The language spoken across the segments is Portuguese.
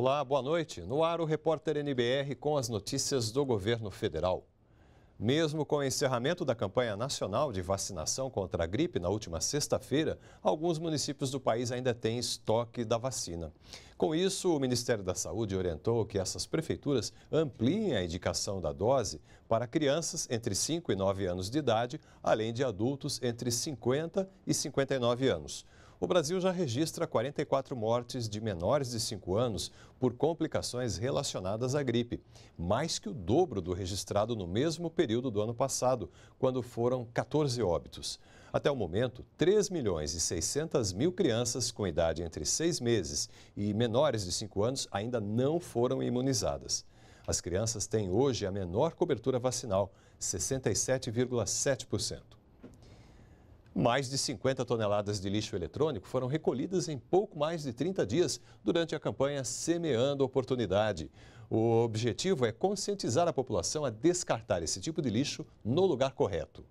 Olá, boa noite. No ar, o repórter NBR com as notícias do governo federal. Mesmo com o encerramento da campanha nacional de vacinação contra a gripe na última sexta-feira, alguns municípios do país ainda têm estoque da vacina. Com isso, o Ministério da Saúde orientou que essas prefeituras ampliem a indicação da dose para crianças entre 5 e 9 anos de idade, além de adultos entre 50 e 59 anos. O Brasil já registra 44 mortes de menores de 5 anos por complicações relacionadas à gripe, mais que o dobro do registrado no mesmo período do ano passado, quando foram 14 óbitos. Até o momento, 3 milhões e 600 mil crianças com idade entre 6 meses e menores de 5 anos ainda não foram imunizadas. As crianças têm hoje a menor cobertura vacinal, 67,7%. Mais de 50 toneladas de lixo eletrônico foram recolhidas em pouco mais de 30 dias durante a campanha Semeando Oportunidade. O objetivo é conscientizar a população a descartar esse tipo de lixo no lugar correto.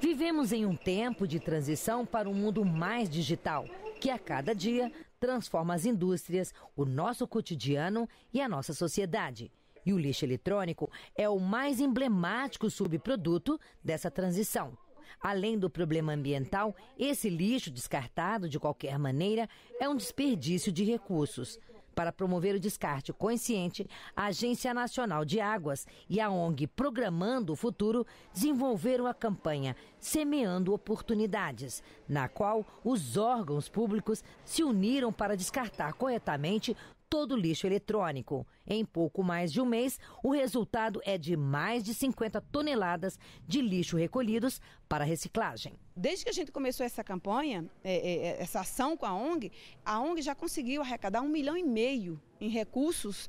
Vivemos em um tempo de transição para um mundo mais digital, que a cada dia transforma as indústrias, o nosso cotidiano e a nossa sociedade. E o lixo eletrônico é o mais emblemático subproduto dessa transição. Além do problema ambiental, esse lixo descartado de qualquer maneira é um desperdício de recursos. Para promover o descarte consciente, a Agência Nacional de Águas e a ONG Programando o Futuro desenvolveram a campanha Semeando Oportunidades, na qual os órgãos públicos se uniram para descartar corretamente todo o lixo eletrônico. Em pouco mais de um mês, o resultado é de mais de 50 toneladas de lixo recolhidos para reciclagem. Desde que a gente começou essa campanha, é, é, é, essa ação com a ONG, a ONG já conseguiu arrecadar um milhão e meio em recursos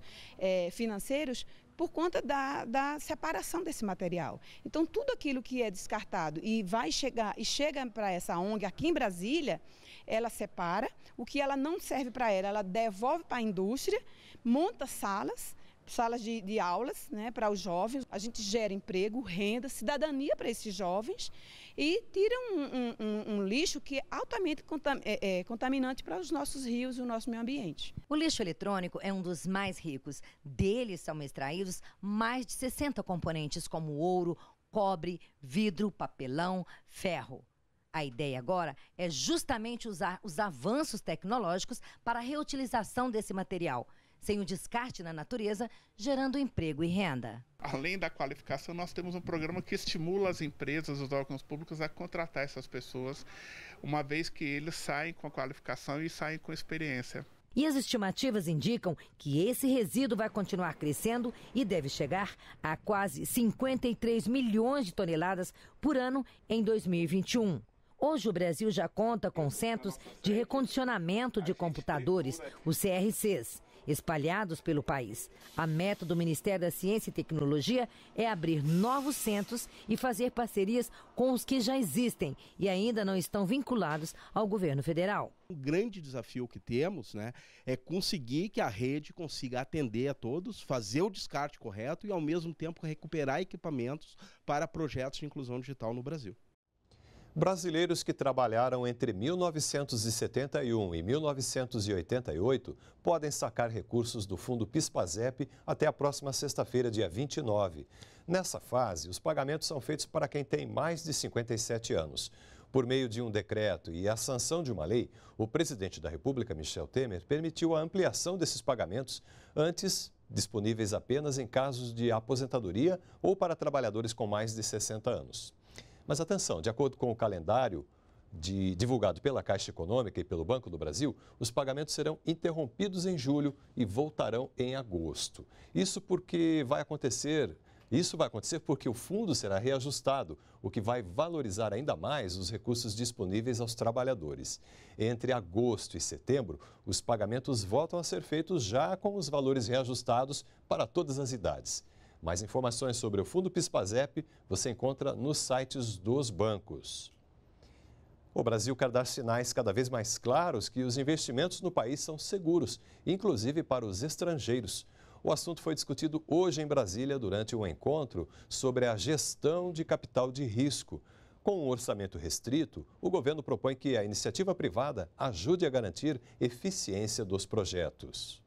financeiros por conta da, da separação desse material. Então, tudo aquilo que é descartado e vai chegar e chega para essa ONG aqui em Brasília, ela separa, o que ela não serve para ela, ela devolve para a indústria, monta salas salas de, de aulas né, para os jovens. A gente gera emprego, renda, cidadania para esses jovens e tira um, um, um lixo que é altamente é, é, contaminante para os nossos rios e o nosso meio ambiente. O lixo eletrônico é um dos mais ricos. Dele são extraídos mais de 60 componentes, como ouro, cobre, vidro, papelão, ferro. A ideia agora é justamente usar os avanços tecnológicos para a reutilização desse material sem o descarte na natureza, gerando emprego e renda. Além da qualificação, nós temos um programa que estimula as empresas, os órgãos públicos a contratar essas pessoas, uma vez que eles saem com a qualificação e saem com experiência. E as estimativas indicam que esse resíduo vai continuar crescendo e deve chegar a quase 53 milhões de toneladas por ano em 2021. Hoje o Brasil já conta com centros de recondicionamento de computadores, os CRCs espalhados pelo país. A meta do Ministério da Ciência e Tecnologia é abrir novos centros e fazer parcerias com os que já existem e ainda não estão vinculados ao governo federal. O grande desafio que temos né, é conseguir que a rede consiga atender a todos, fazer o descarte correto e, ao mesmo tempo, recuperar equipamentos para projetos de inclusão digital no Brasil. Brasileiros que trabalharam entre 1971 e 1988 podem sacar recursos do fundo PISPAZEP até a próxima sexta-feira, dia 29. Nessa fase, os pagamentos são feitos para quem tem mais de 57 anos. Por meio de um decreto e a sanção de uma lei, o presidente da República, Michel Temer, permitiu a ampliação desses pagamentos, antes disponíveis apenas em casos de aposentadoria ou para trabalhadores com mais de 60 anos. Mas atenção, de acordo com o calendário de, divulgado pela Caixa Econômica e pelo Banco do Brasil, os pagamentos serão interrompidos em julho e voltarão em agosto. Isso porque vai acontecer. Isso vai acontecer porque o fundo será reajustado, o que vai valorizar ainda mais os recursos disponíveis aos trabalhadores. Entre agosto e setembro, os pagamentos voltam a ser feitos já com os valores reajustados para todas as idades. Mais informações sobre o Fundo PISPAZEP você encontra nos sites dos bancos. O Brasil quer dar sinais cada vez mais claros que os investimentos no país são seguros, inclusive para os estrangeiros. O assunto foi discutido hoje em Brasília durante um encontro sobre a gestão de capital de risco. Com um orçamento restrito, o governo propõe que a iniciativa privada ajude a garantir eficiência dos projetos.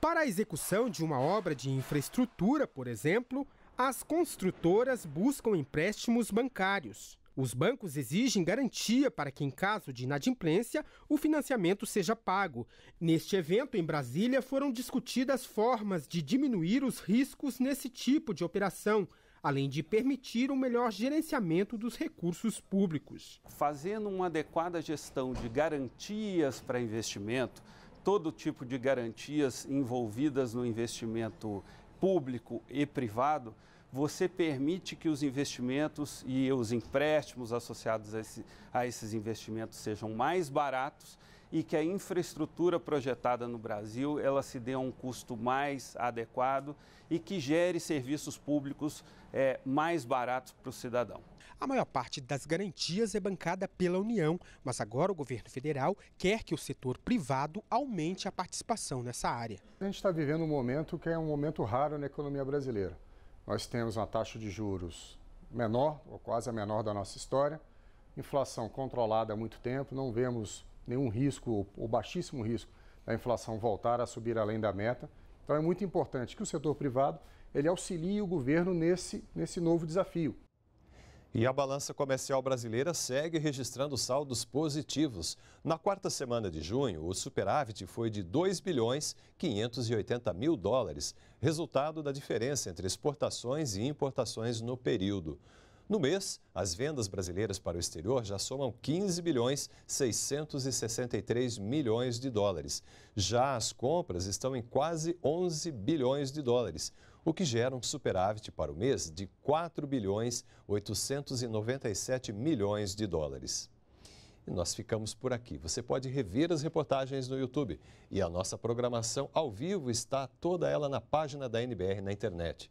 Para a execução de uma obra de infraestrutura, por exemplo, as construtoras buscam empréstimos bancários. Os bancos exigem garantia para que, em caso de inadimplência, o financiamento seja pago. Neste evento, em Brasília, foram discutidas formas de diminuir os riscos nesse tipo de operação, além de permitir um melhor gerenciamento dos recursos públicos. Fazendo uma adequada gestão de garantias para investimento, todo tipo de garantias envolvidas no investimento público e privado, você permite que os investimentos e os empréstimos associados a, esse, a esses investimentos sejam mais baratos e que a infraestrutura projetada no Brasil ela se dê a um custo mais adequado e que gere serviços públicos é, mais baratos para o cidadão. A maior parte das garantias é bancada pela União, mas agora o governo federal quer que o setor privado aumente a participação nessa área. A gente está vivendo um momento que é um momento raro na economia brasileira. Nós temos uma taxa de juros menor, ou quase a menor da nossa história, inflação controlada há muito tempo, não vemos nenhum risco ou baixíssimo risco da inflação voltar a subir além da meta. Então é muito importante que o setor privado ele auxilie o governo nesse, nesse novo desafio. E a balança comercial brasileira segue registrando saldos positivos. Na quarta semana de junho, o superávit foi de 2 bilhões 580 mil dólares, resultado da diferença entre exportações e importações no período. No mês, as vendas brasileiras para o exterior já somam 15 bilhões 663 milhões de dólares. Já as compras estão em quase 11 bilhões de dólares, o que gera um superávit para o mês de 4 bilhões 897 milhões de dólares. E nós ficamos por aqui. Você pode rever as reportagens no YouTube e a nossa programação ao vivo está toda ela na página da NBR na internet.